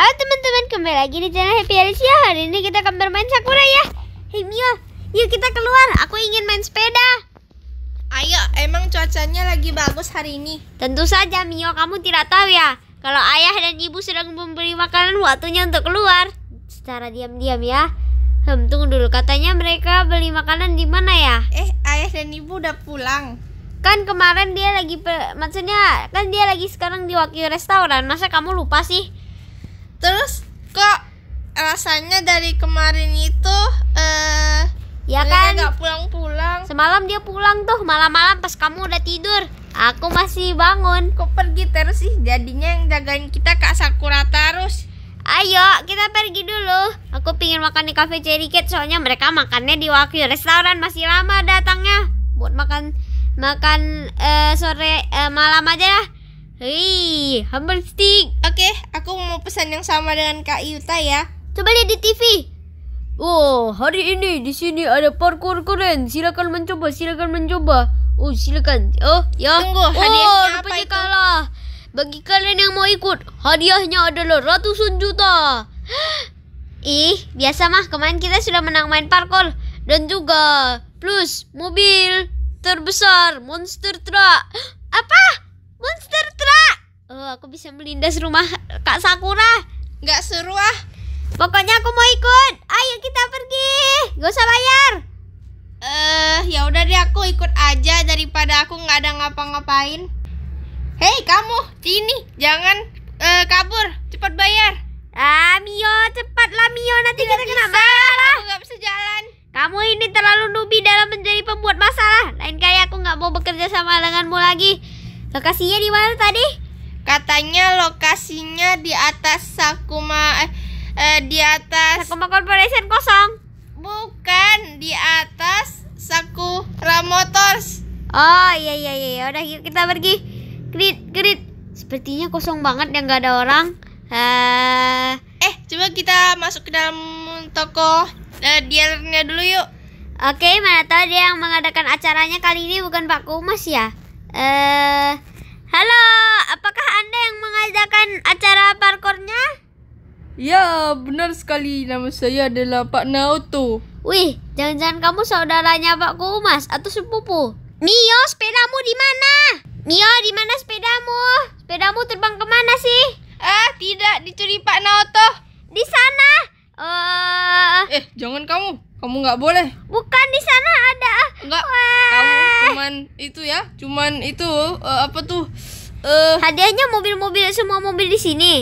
Halo teman-teman, kembali lagi di channel Happy Alicia Hari ini kita akan bermain Sakura ya Hei Mio, yuk kita keluar, aku ingin main sepeda Ayo, emang cuacanya lagi bagus hari ini? Tentu saja Mio, kamu tidak tahu ya Kalau ayah dan ibu sedang memberi makanan waktunya untuk keluar Secara diam-diam ya Hmm, tunggu dulu, katanya mereka beli makanan di mana ya? Eh, ayah dan ibu udah pulang Kan kemarin dia lagi, maksudnya kan dia lagi sekarang di wakil restoran Masa kamu lupa sih? terus kok rasanya dari kemarin itu eh uh, Ya kan? Nggak pulang-pulang. Semalam dia pulang tuh malam-malam pas kamu udah tidur. Aku masih bangun. Kok pergi terus sih? Jadinya yang jagain kita Kak Sakura terus. Ayo, kita pergi dulu. Aku pingin makan di cafe Cherry Cat soalnya mereka makannya di Wakyu restoran masih lama datangnya. Buat makan makan uh, sore uh, malam aja lah. Hei, humble stick. Oke, aku mau pesan yang sama dengan Kak Yuta ya. Coba lihat di TV. Oh, hari ini di sini ada parkour keren. Silakan mencoba, silakan mencoba. Oh, silakan. Oh, ya. Tunggu, oh, hadiahnya oh, apa itu? kalah. Bagi kalian yang mau ikut, hadiahnya adalah ratusan juta. Ih, biasa mah. Kemarin kita sudah menang main parkour dan juga plus mobil terbesar monster truck. Apa? Monster truck. Oh, aku bisa melindas rumah Kak Sakura. Nggak seru ah. Pokoknya aku mau ikut. Ayo kita pergi. Gak usah bayar. Eh, uh, ya udah deh aku ikut aja daripada aku nggak ada ngapa-ngapain. Hei kamu, sini, jangan uh, kabur, cepat bayar. Ah Mio, cepatlah Mio, nanti Tidak kita kena bisa. Aku nggak bisa jalan. Kamu ini terlalu nubi dalam menjadi pembuat masalah. Lain kali aku nggak mau bekerja sama denganmu lagi. Lokasinya di mana tadi? Katanya lokasinya di atas Sakuma eh, eh, di atas Sakuma Corporation kosong. Bukan, di atas Sakura Motors. Oh, iya iya iya, iya. udah yuk kita pergi. Grid, grid. Sepertinya kosong banget yang nggak ada orang. Uh... Eh, coba kita masuk ke dalam toko uh, dealernya dulu yuk. Oke, mana tahu dia yang mengadakan acaranya kali ini bukan Pak Kumas ya? Eh, halo, apakah Anda yang mengadakan acara parkornya? Ya, benar sekali. Nama saya adalah Pak Naoto. Wih, jangan-jangan kamu saudaranya Pak Kumas atau sepupu. Mio, sepedamu di mana? Mio, di mana sepedamu? Sepedamu terbang kemana sih? Ah, tidak, dicuri Pak Naoto. Di sana. Uh... Eh, jangan kamu. Kamu nggak boleh. Bukan di sana ada. nggak Kamu cuman itu ya, cuman itu uh, apa tuh? Uh, Hadiahnya mobil-mobil semua mobil di sini.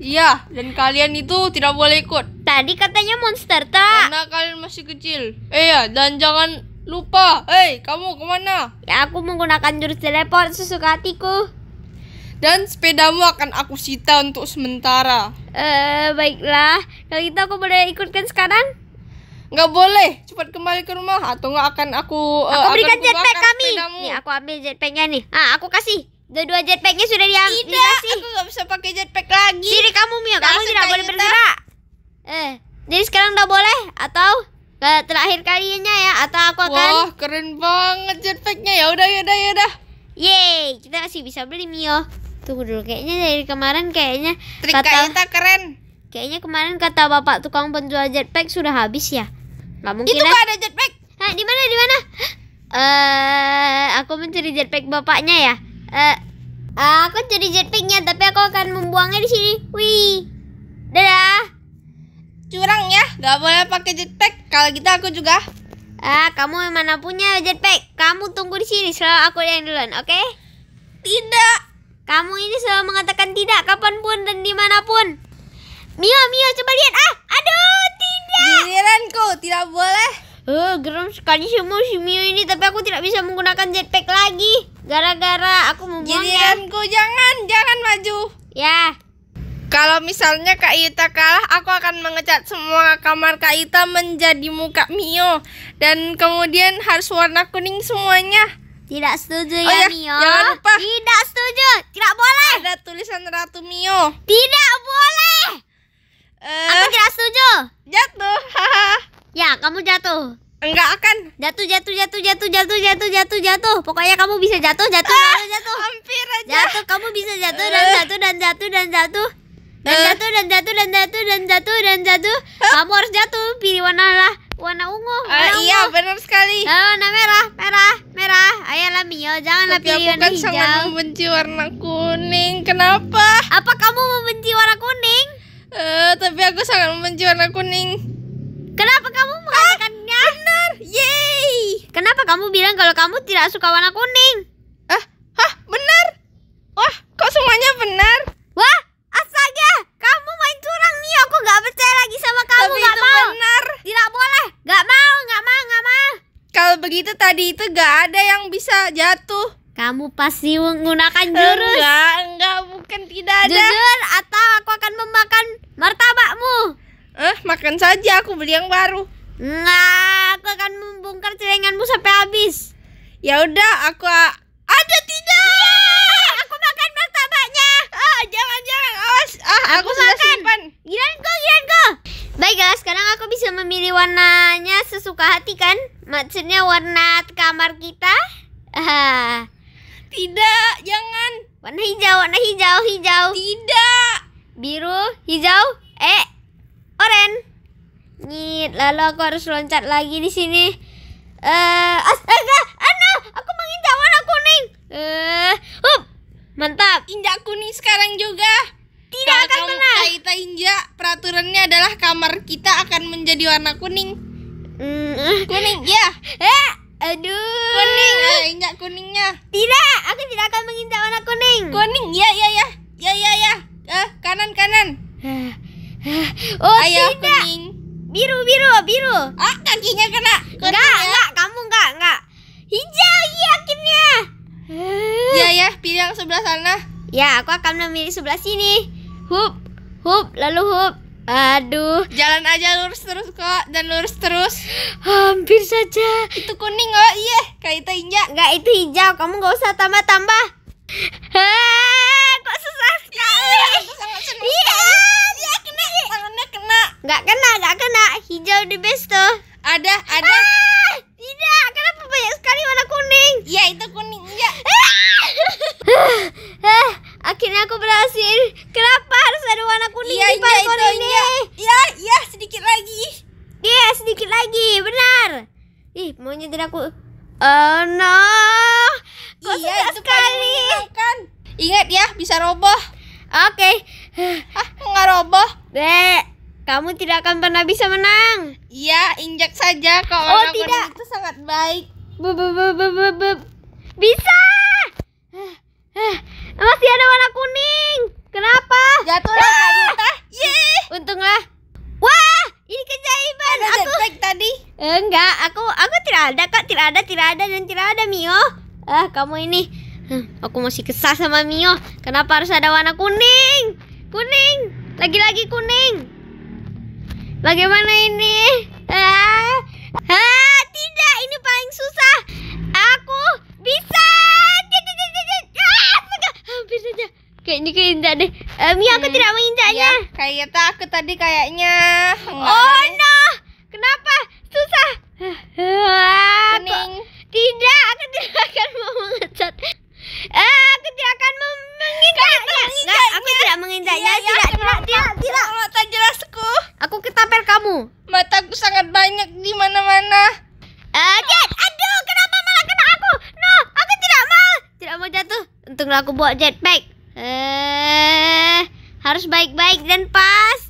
Iya, dan kalian itu tidak boleh ikut. Tadi katanya monster tak? Karena kalian masih kecil. Eh ya, dan jangan lupa. Hei, kamu kemana? Ya aku menggunakan jurus telepon sesuka hatiku. Dan sepedamu akan aku sita untuk sementara. Eh, uh, baiklah. Kalau gitu aku boleh ikutkan sekarang? nggak boleh cepat kembali ke rumah atau nggak akan aku uh, aku berikan jetpack kami pedamu. nih aku ambil jetpacknya nih ah aku kasih dua-dua jetpacknya sudah diambil tidak dikasih. aku nggak bisa pakai jetpack lagi diri kamu mia kamu tidak boleh gitu. bergerak eh jadi sekarang udah boleh atau eh, terakhir kalinya ya atau aku akan wah keren banget jetpacknya ya udah ya udah ya udah Yeay, kita masih bisa beli Mio. Tunggu dulu, kayaknya dari kemarin kayaknya Trik kata, keren. Kayaknya kemarin kata bapak tukang penjual jetpack sudah habis ya. Gak mungkin. Itu gak eh. ada jetpack. Hah, di mana di mana? Eh, uh, aku mencuri jetpack bapaknya ya. Eh, uh, aku curi jetpacknya tapi aku akan membuangnya di sini. Wih. Dadah. Curang ya, gak boleh pakai jetpack. Kalau gitu aku juga. Ah, uh, kamu mana punya jetpack? Kamu tunggu di sini, selalu aku yang duluan, oke? Okay? Tidak. Kamu ini selalu mengatakan tidak kapanpun dan dimanapun. mio mio coba lihat. Ah, aduh, Giliranku, tidak boleh. Uh, geram sekali semua Mio ini, tapi aku tidak bisa menggunakan jetpack lagi. Gara-gara aku mau Giliranku, ya. jangan, jangan maju. Ya. Kalau misalnya Kak Ita kalah, aku akan mengecat semua kamar Kak Ita menjadi muka Mio. Dan kemudian harus warna kuning semuanya. Tidak setuju oh ya, ya Mio. Jangan lupa. Tidak setuju. Tidak boleh. Ada tulisan Ratu Mio. Tidak boleh. Eh, aku tidak setuju. Jatuh. ya, kamu jatuh. Enggak akan. Jatuh, jatuh, jatuh, jatuh, jatuh, jatuh, jatuh, jatuh. Pokoknya kamu bisa jatuh, jatuh, ah, jatuh, jatuh. Hampir aja. Jatuh, kamu bisa jatuh dan eh. eh. jatuh dan jatuh dan jatuh. Dan jatuh dan jatuh dan jatuh dan jatuh dan jatuh. Kamu harus jatuh. Pilih warna lah warna ungu. iya, benar sekali. warna merah, merah, merah. Ayolah Mio, janganlah Tapi pilih warna kan hijau. Tapi aku sangat membenci warna kuning. Kenapa? Apa kamu membenci warna kuning? uh, tapi aku sangat membenci warna kuning. Kenapa kamu mengatakannya? Ah, benar, Yeay. Kenapa kamu bilang kalau kamu tidak suka warna kuning? Ah, ah, benar? Wah, kok semuanya benar? Wah, astaga, kamu main curang nih. Aku nggak percaya lagi sama kamu. Tapi gak itu mau. benar. Tidak boleh, nggak mau, nggak mau, nggak mau. Kalau begitu tadi itu nggak ada yang bisa jatuh. Kamu pasti menggunakan eh, jurus. Enggak, enggak, bukan tidak ada. Jujur atau aku akan memakan martabakmu. Eh, makan saja, aku beli yang baru. Nggak, aku akan membongkar celenganmu sampai habis. Ya udah, aku ada tidak. Yeay, aku makan martabaknya. Ah, jangan jangan awas. Ah, aku, aku sudah makan. simpan. Gilanku, Baiklah, sekarang aku bisa memilih warnanya sesuka hati kan? Maksudnya warna kamar kita? Ah. Tidak, jangan. Warna hijau, warna hijau, hijau. Tidak biru, hijau, eh oren. Nyit, lalu aku harus loncat lagi di sini. Eh, astaga, ana, aku menginjak warna kuning. Eh, uh, Mantap. Injak kuning sekarang juga. Tidak akan kena. Kita injak, peraturannya adalah kamar kita akan menjadi warna kuning. Mm. Kuning, ya. Eh, aduh. Kuning, eh, injak kuningnya. Tidak, aku tidak akan menginjak warna kuning. Kuning, ya, ya, ya. Ya, ya, ya eh kanan kanan oh ayo tidak. kuning biru biru biru ah kakinya kena kuning, enggak ya. enggak kamu enggak enggak hijau iya akhirnya iya ya pilih yang sebelah sana ya aku akan memilih sebelah sini hup hup lalu hup Aduh, jalan aja lurus terus kok dan lurus terus. Hampir saja. Itu kuning oh iya, kayak itu hijau. Enggak itu hijau, kamu nggak usah tambah-tambah. Ah kok susah iya, sekali. Iya, iya, iya, dia kena, tangannya kena. Enggak kena, enggak kena. Hijau di base tuh. Ada, ada. Ah, tidak, kenapa banyak sekali warna kuning? Iya, itu kuning. Iya. Ah! tidak akan pernah bisa menang. Iya, injak saja kalau oh, tidak. itu sangat baik. bu, bu, bu, bu, bu. Bisa! Masih ada warna kuning. Kenapa? Jatuhlah ah. Kak Yuta. Untunglah. Wah, ini keajaiban. Ada aku tadi. Eh, enggak, aku aku tidak ada Kak, tidak ada, tidak ada dan tidak ada Mio. Ah, kamu ini. Aku masih kesal sama Mio. Kenapa harus ada warna kuning? Kuning. Lagi-lagi kuning. Bagaimana ini? Ah, ah, tidak, ini paling susah. Aku bisa. Ah, hampir saja. Kayaknya keindah deh. Um, ya, aku hmm, tidak mengindahnya. Ya, kayak takut tadi kayaknya. Enggak oh no, kenapa? Susah. Ah, Tidak, aku tidak akan mau mengecat. Ah, aku tidak akan Nah, aku tidak menginjaknya. Iya, iya. tidak, ya, tidak, tidak, tidak. Mata jelasku. Aku ketapel kamu. Mataku sangat banyak di mana-mana. Again, eh, aduh, kenapa malah kena aku? No, aku tidak mau. Tidak mau jatuh. Untunglah aku bawa jetpack. Eh, harus baik-baik dan pas.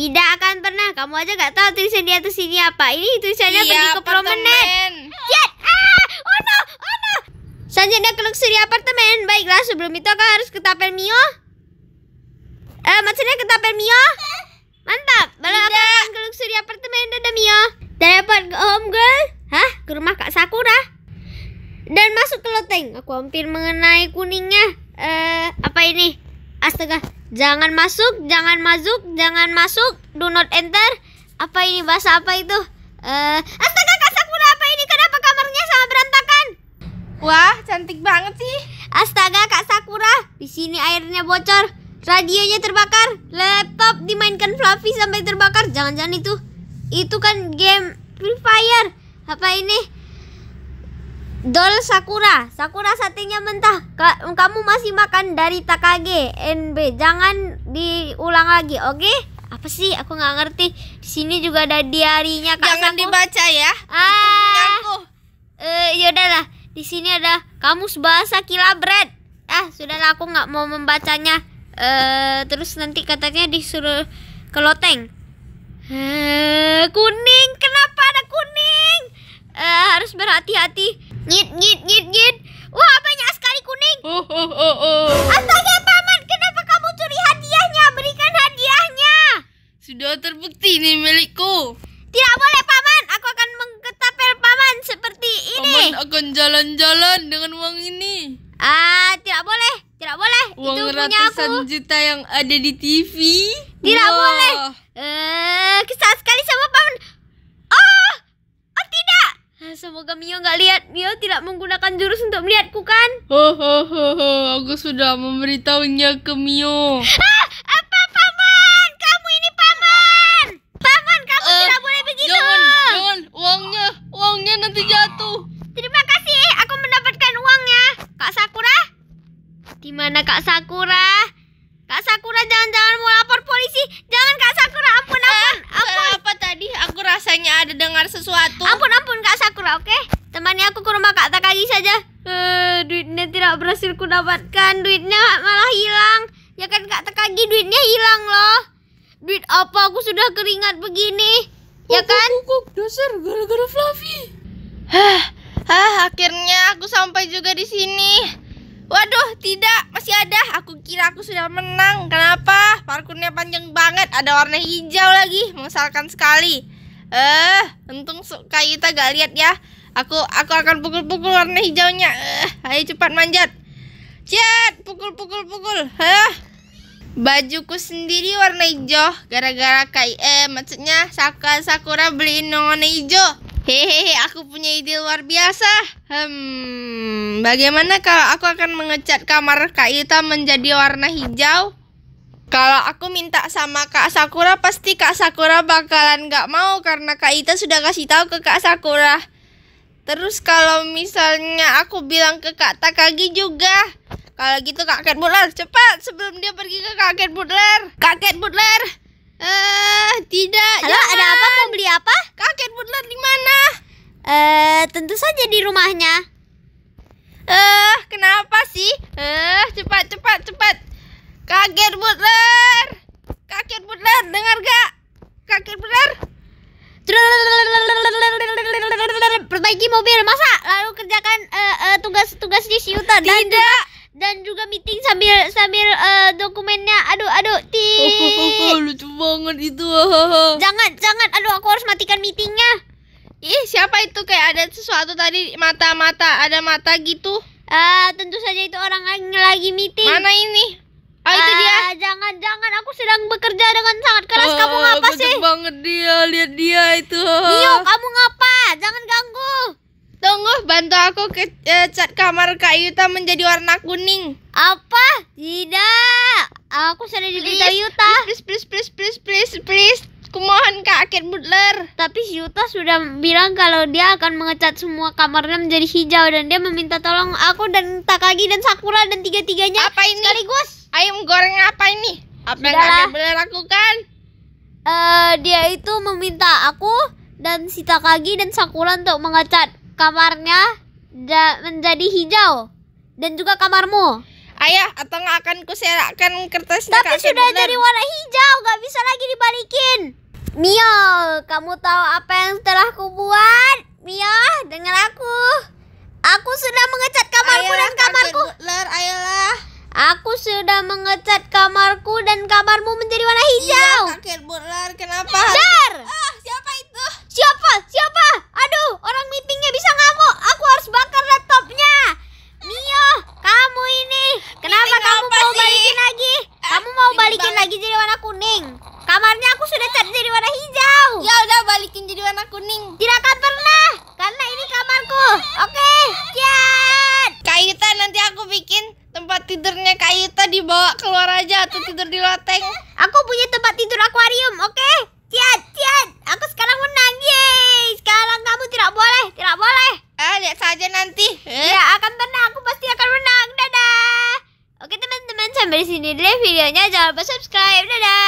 Tidak akan pernah. Kamu aja gak tahu tulisan di atas sini apa. Ini tulisannya iya, pergi ke promenen. Jet! Ah! Oh no! Oh no! Selanjutnya ke luxury apartemen. Baiklah, sebelum itu aku harus ke tapel Mio. Eh, maksudnya ke tapel Mio? Mantap. Baru aku akan ke luxury apartemen. Dadah Mio. Dan dapat ke home girl. Hah? Ke rumah Kak Sakura? Dan masuk ke loteng. Aku hampir mengenai kuningnya. Eh, apa ini? Astaga, Jangan masuk, jangan masuk, jangan masuk. Do not enter. Apa ini bahasa apa itu? uh, astaga Kak Sakura, apa ini? Kenapa kamarnya sama berantakan? Wah, cantik banget sih. Astaga Kak Sakura, di sini airnya bocor. Radionya terbakar, laptop dimainkan Fluffy sampai terbakar. Jangan-jangan itu itu kan game Free Fire. Apa ini? Dol Sakura, Sakura satenya mentah. Ka kamu masih makan dari Takage NB. Jangan diulang lagi, oke? Okay? Apa sih? Aku nggak ngerti. Di sini juga ada diarinya Kak Jangan dibaca ya. Ah. Eh, yaudahlah. Di sini ada kamus bahasa kilabret. Ah, sudahlah aku nggak mau membacanya. Eh, terus nanti katanya disuruh ke loteng. Eh, kuning. Kenapa ada kuning? Eh, harus berhati-hati yang ada di TV. Tidak wow. boleh. Eh, uh, kesal sekali sama paman. Oh, oh tidak. Ah, semoga Mio nggak lihat. Mio tidak menggunakan jurus untuk melihatku kan? Oh, ho ho ho aku sudah memberitahunya ke Mio. Ah, apa paman? Kamu ini paman. Paman, kamu uh, tidak boleh begitu. Jangan, jangan. Uangnya, uangnya nanti jatuh. Terima kasih, aku mendapatkan uangnya. Kak Sakura? Di mana Kak Sakura? mendengar sesuatu. Ampun ampun Kak Sakura, oke? Okay? Temani aku ke rumah Kak Takagi saja. Uh, duitnya tidak berhasil ku dapatkan, duitnya malah hilang. Ya kan Kak Takagi duitnya hilang loh. Duit apa aku sudah keringat begini? ya kan? Kuk, kuk, dasar gara-gara Fluffy. hah, akhirnya aku sampai juga di sini. Waduh, tidak, masih ada. Aku kira aku sudah menang. Kenapa? Parkurnya panjang banget, ada warna hijau lagi. Mengesalkan sekali. Eh, untung Kaita gak lihat ya. Aku aku akan pukul-pukul warna hijaunya. Eh, ayo cepat manjat. Cet, pukul pukul pukul. Hah? Bajuku sendiri warna hijau gara-gara Kai eh maksudnya Saka Sakura beliin warna hijau. Hehehe, aku punya ide luar biasa. Hmm, bagaimana kalau aku akan mengecat kamar Kaita menjadi warna hijau? Kalau aku minta sama Kak Sakura pasti Kak Sakura bakalan nggak mau karena Kak Ita sudah kasih tahu ke Kak Sakura. Terus kalau misalnya aku bilang ke Kak Takagi juga. Kalau gitu Kak Cat Butler cepat sebelum dia pergi ke Kak Cat Butler. Kak Cat Butler. Eh, uh, tidak. Halo, jangan. ada apa? Mau beli apa? Kak Cat Butler di mana? Eh, uh, tentu saja di rumahnya. Eh, uh, kenapa sih? Eh, uh, cepat cepat cepat. Kaget Butler. Kaget Butler, dengar gak? Kaget Butler. Perbaiki mobil masa lalu kerjakan eh, eh, tugas-tugas di Siuta dan juga dan juga meeting sambil sambil uh, dokumennya aduh aduh oh, ti lucu banget itu jangan jangan aduh aku harus matikan meetingnya ih siapa itu kayak ada sesuatu tadi mata mata ada mata gitu ah uh, tentu saja itu orang lagi lagi meeting mana ini Ah, itu dia. Ah, jangan, jangan. Aku sedang bekerja dengan sangat keras. kamu ah, ngapa sih? sih? banget dia. Lihat dia itu. Dio, kamu ngapa? Jangan ganggu. Tunggu, bantu aku ke eh, cat kamar Kak Yuta menjadi warna kuning. Apa? Tidak. Aku sudah diberitahu Yuta. Please, please, please, please, please, please. Kumohon kaget Butler. Tapi si Yuta sudah bilang kalau dia akan mengecat semua kamarnya menjadi hijau dan dia meminta tolong aku dan Takagi dan Sakura dan tiga-tiganya apa ini? sekaligus. Ayam goreng apa ini? Apa Sudahlah. yang kalian Butler lakukan? Uh, dia itu meminta aku dan si Takagi dan Sakura untuk mengecat kamarnya menjadi hijau dan juga kamarmu. Ayah, atau nggak akan kuserahkan kertasnya Tapi sudah jadi warna hijau, nggak bisa lagi dibalikin. Mio, kamu tahu apa yang telah buat? Mio, dengar aku. Aku sudah mengecat kamarku ayolah, dan kamarku. Butler, ayolah. Aku sudah mengecat kamarku dan kamarmu menjadi warna hijau. Iya, Kakek Butler, kenapa? videonya jangan lupa subscribe dadah